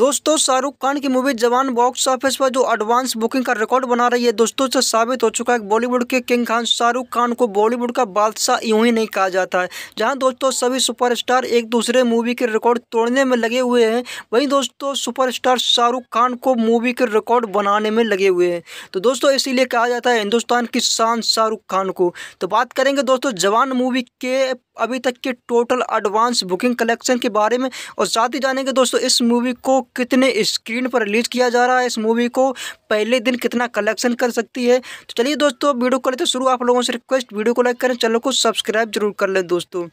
दोस्तों शाहरुख खान की मूवी जवान बॉक्स ऑफिस पर जो एडवांस बुकिंग का रिकॉर्ड बना रही है दोस्तों से साबित हो चुका है बॉलीवुड के किंग खान शाहरुख खान को बॉलीवुड का बादशाह यूं ही नहीं कहा जाता है जहां दोस्तों सभी सुपरस्टार एक दूसरे मूवी के रिकॉर्ड तोड़ने में लगे हुए हैं वहीं दोस्तों सुपर शाहरुख खान को मूवी के रिकॉर्ड बनाने में लगे हुए हैं तो दोस्तों इसीलिए कहा जाता है हिंदुस्तान की शान शाहरुख खान को तो बात करेंगे दोस्तों जवान मूवी के अभी तक के टोटल एडवांस बुकिंग कलेक्शन के बारे में और साथ ही जानेंगे दोस्तों इस मूवी को कितने स्क्रीन पर रिलीज़ किया जा रहा है इस मूवी को पहले दिन कितना कलेक्शन कर सकती है तो चलिए दोस्तों वीडियो को लेते शुरू आप लोगों से रिक्वेस्ट वीडियो को लाइक करें चैनल को सब्सक्राइब जरूर कर लें दोस्तों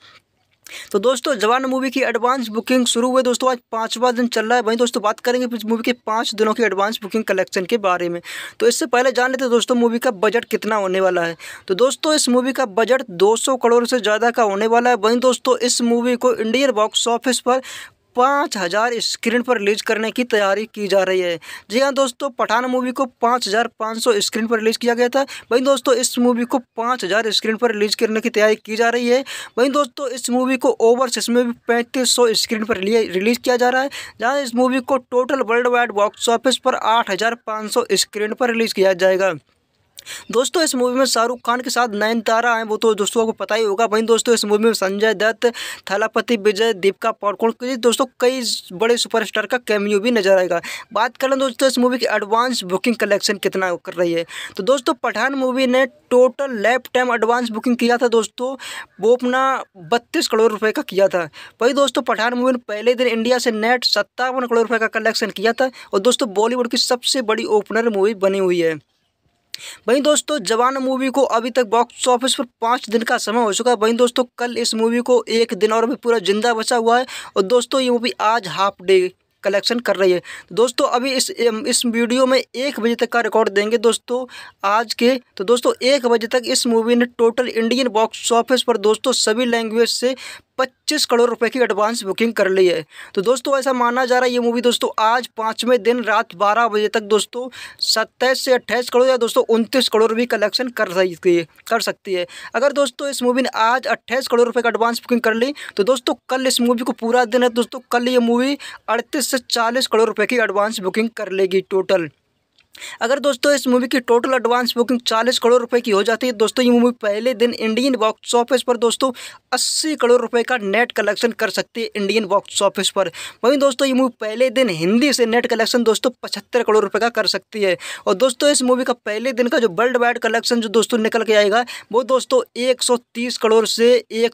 तो दोस्तों जवान मूवी की एडवांस बुकिंग शुरू हुई दोस्तों आज पांचवा दिन चल रहा है वहीं दोस्तों बात करेंगे इस मूवी के पाँच दिनों की एडवांस बुकिंग कलेक्शन के बारे में तो इससे पहले जान लेते दोस्तों मूवी का बजट कितना होने वाला है तो दोस्तों इस मूवी का बजट 200 करोड़ से ज़्यादा का होने वाला है वहीं दोस्तों इस मूवी को इंडियन बॉक्स ऑफिस पर पाँच हज़ार स्क्रीन पर रिलीज करने की तैयारी की जा रही है जी हाँ दोस्तों पठान मूवी को पाँच हज़ार पाँच सौ स्क्रीन पर रिलीज किया गया था वहीं दोस्तों इस मूवी को पाँच हज़ार स्क्रीन पर रिलीज करने की तैयारी की जा रही है वहीं दोस्तों इस मूवी को ओवरसीज में भी पैंतीस सौ स्क्रीन पर रिलीज किया जा रहा है जहाँ इस मूवी को total world wide box office पर आठ हज़ार पाँच सौ स्क्रीन पर रिलीज किया जाएगा दोस्तों इस मूवी में शाहरुख खान के साथ नयनतारा हैं वो तो दोस्तों आपको पता ही होगा वहीं दोस्तों इस मूवी में संजय दत्त थलापति विजय दीपिका पाडकोण दोस्तों कई बड़े सुपरस्टार का कैमियो भी नजर आएगा बात कर लें दोस्तों इस मूवी की एडवांस बुकिंग कलेक्शन कितना कर रही है तो दोस्तों पठान मूवी ने total lap time advance booking किया था दोस्तों वो अपना बत्तीस करोड़ रुपए का किया था वही दोस्तों पठान मूवी ने पहले दिन इंडिया से नेट सत्तावन करोड़ रुपए का कलेक्शन किया था और दोस्तों बॉलीवुड की सबसे बड़ी ओपनर मूवी बनी हुई है वहीं दोस्तों जवान मूवी को अभी तक बॉक्स ऑफिस पर पाँच दिन का समय हो चुका है वहीं दोस्तों कल इस मूवी को एक दिन और भी पूरा जिंदा बचा हुआ है और दोस्तों ये मूवी आज हाफ डे कलेक्शन कर रही है तो दोस्तों अभी इस इस वीडियो में एक बजे तक का रिकॉर्ड देंगे दोस्तों आज के तो दोस्तों एक बजे तक इस मूवी ने टोटल इंडियन बॉक्स ऑफिस पर दोस्तों सभी लैंग्वेज से पच्चीस करोड़ रुपए की एडवांस बुकिंग कर ली है तो दोस्तों ऐसा माना जा रहा है ये मूवी दोस्तों आज पाँचवें दिन रात बारह बजे तक दोस्तों सत्ताईस से अट्ठाईस करोड़ या दोस्तों उनतीस करोड़ रुपये कलेक्शन कर सकती है कर सकती है अगर दोस्तों इस मूवी ने आज अट्ठाईस करोड़ रुपये का एडवांस बुकिंग कर ली तो दोस्तों कल इस मूवी को पूरा दिन है दोस्तों कल ये मूवी अड़तीस से चालीस करोड़ रुपये की एडवांस बुकिंग कर लेगी टोटल अगर दोस्तों इस मूवी की टोटल एडवांस बुकिंग 40 करोड़ रुपए की हो जाती है दोस्तों ये मूवी पहले दिन इंडियन बॉक्स ऑफिस पर दोस्तों 80 करोड़ रुपए का नेट कलेक्शन कर सकती है इंडियन बॉक्स ऑफिस पर वहीं दोस्तों ये मूवी पहले दिन हिंदी से नेट कलेक्शन दोस्तों पचहत्तर करोड़ रुपये का कर सकती है और दोस्तों इस मूवी का पहले दिन का जो वर्ल्ड वाइड कलेक्शन जो दोस्तों निकल के आएगा वो दोस्तों एक करोड़ से एक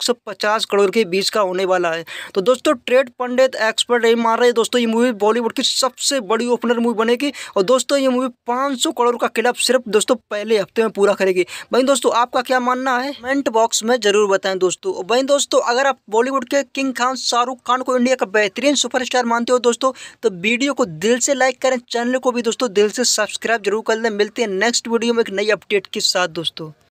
करोड़ के बीच का होने वाला है तो दोस्तों ट्रेड पंडित एक्सपर्ट यही मान रहे दोस्तों ये मूवी बॉलीवुड की सबसे बड़ी ओपनर मूवी बनेगी और दोस्तों ये मूवी हुए 500 करोड़ का क्लब सिर्फ दोस्तों पहले हफ्ते में पूरा करेगी वहीं दोस्तों आपका क्या मानना है कमेंट बॉक्स में जरूर बताएं दोस्तों वहीं दोस्तों अगर आप बॉलीवुड के किंग खान शाहरुख खान को इंडिया का बेहतरीन सुपरस्टार मानते हो दोस्तों तो वीडियो को दिल से लाइक करें चैनल को भी दोस्तों दिल से सब्सक्राइब जरूर कर लें मिलते हैं नेक्स्ट वीडियो में एक नई अपडेट के साथ दोस्तों